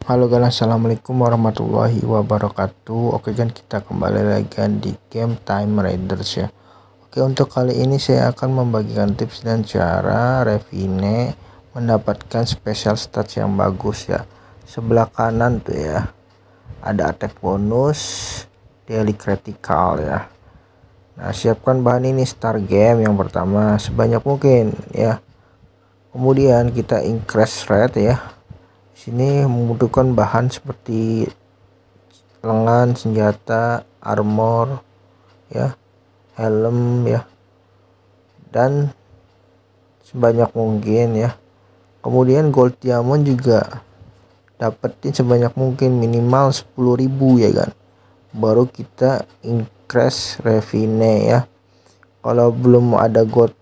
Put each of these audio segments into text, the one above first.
Halo guys, assalamualaikum warahmatullahi wabarakatuh. Oke kan kita kembali lagi kan di game Time Raiders ya. Oke untuk kali ini saya akan membagikan tips dan cara Revine mendapatkan special stats yang bagus ya. Sebelah kanan tuh ya ada attack bonus, daily critical ya. Nah siapkan bahan ini star game yang pertama sebanyak mungkin ya. Kemudian kita increase rate ya sini membutuhkan bahan seperti lengan senjata armor ya helm ya dan sebanyak mungkin ya kemudian gold diamond juga dapetin sebanyak mungkin minimal 10.000 ya kan baru kita increase revenue ya kalau belum ada gold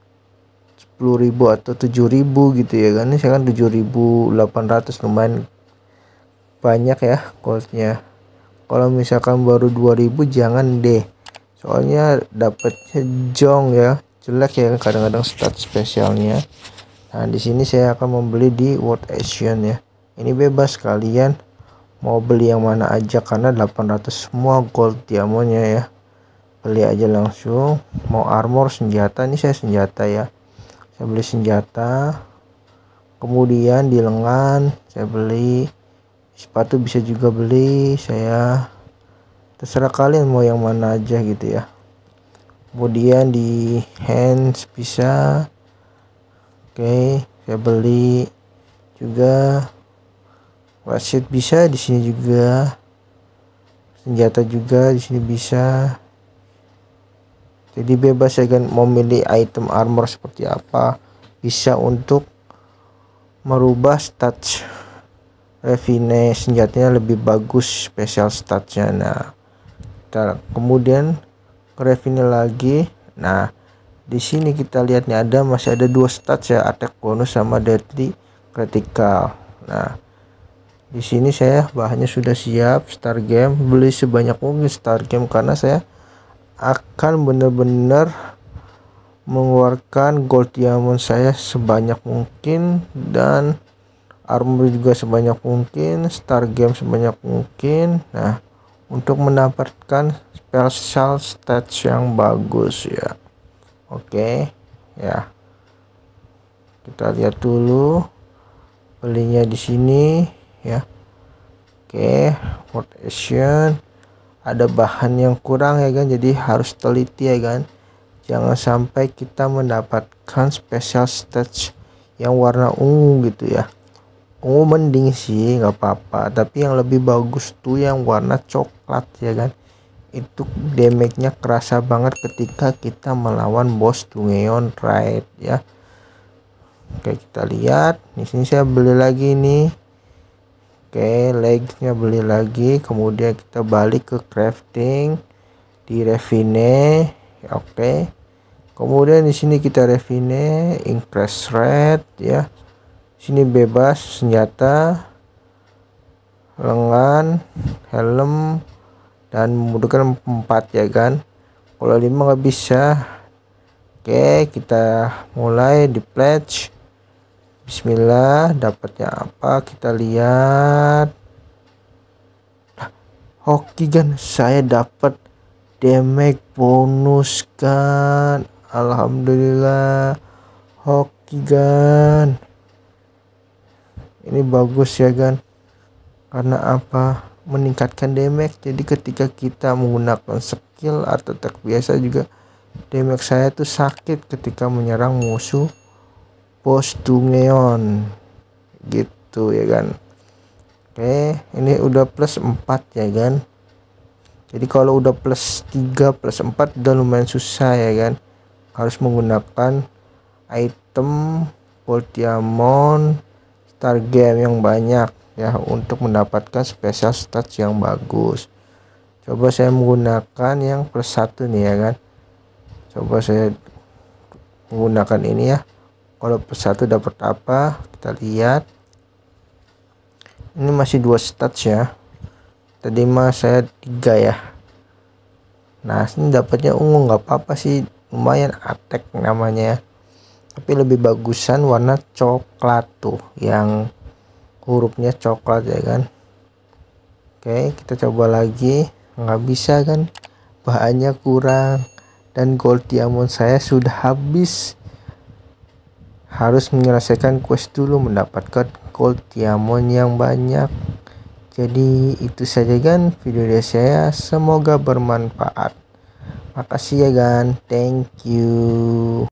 ribu atau 7000 gitu ya kan ini saya kan 7800 lumayan banyak ya goldnya kalau misalkan baru 2000 jangan deh soalnya dapatnya jong ya jelek ya kadang-kadang stat spesialnya nah di sini saya akan membeli di world action ya ini bebas kalian mau beli yang mana aja karena 800 semua gold diamondnya ya beli aja langsung mau armor senjata ini saya senjata ya saya beli senjata kemudian di lengan saya beli sepatu bisa juga beli saya terserah kalian mau yang mana aja gitu ya kemudian di hands bisa oke okay, saya beli juga wasit bisa di sini juga senjata juga di sini bisa jadi bebas ya kan memilih item armor seperti apa bisa untuk merubah stats refine senjatanya lebih bagus special statsnya nah kemudian refine lagi nah di sini kita lihatnya ada masih ada dua stats ya attack bonus sama deadly critical nah di sini saya bahannya sudah siap star game beli sebanyak mungkin star game karena saya akan benar-benar mengeluarkan gold diamond saya sebanyak mungkin dan armor juga sebanyak mungkin star game sebanyak mungkin nah untuk mendapatkan special stats yang bagus ya oke okay, ya kita lihat dulu belinya di sini ya oke okay, world action ada bahan yang kurang ya kan jadi harus teliti ya kan jangan sampai kita mendapatkan special stage yang warna ungu gitu ya ungu mending sih nggak apa-apa tapi yang lebih bagus tuh yang warna coklat ya kan itu damage-nya kerasa banget ketika kita melawan bos Tungeon Raid ya Oke kita lihat di sini saya beli lagi ini Oke, legsnya beli lagi. Kemudian kita balik ke crafting di refine. Ya, oke. Kemudian di sini kita refine increase rate ya. Sini bebas senjata lengan, helm dan membutuhkan 4 ya kan. Kalau lima nggak bisa. Oke, kita mulai di pledge Bismillah dapatnya apa kita lihat nah, hoki kan saya dapat damage bonus kan Alhamdulillah hoki kan ini bagus ya kan karena apa meningkatkan damage jadi ketika kita menggunakan skill atau tak biasa juga damage saya tuh sakit ketika menyerang musuh Postungeon gitu ya kan Oke ini udah plus 4 ya kan jadi kalau udah plus 3 plus 4 udah lumayan susah ya kan harus menggunakan item Voltiamon star game yang banyak ya untuk mendapatkan spesial stats yang bagus coba saya menggunakan yang plus satu nih ya kan coba saya menggunakan ini ya kalau satu dapat apa kita lihat ini masih dua stats ya tadi mah saya tiga ya nah ini dapatnya ungu nggak apa-apa sih lumayan attack namanya ya. tapi lebih bagusan warna coklat tuh yang hurufnya coklat ya kan oke kita coba lagi nggak bisa kan bahannya kurang dan gold diamond saya sudah habis harus menyelesaikan quest dulu mendapatkan gold diamond yang banyak jadi itu saja kan video dari saya semoga bermanfaat makasih ya kan thank you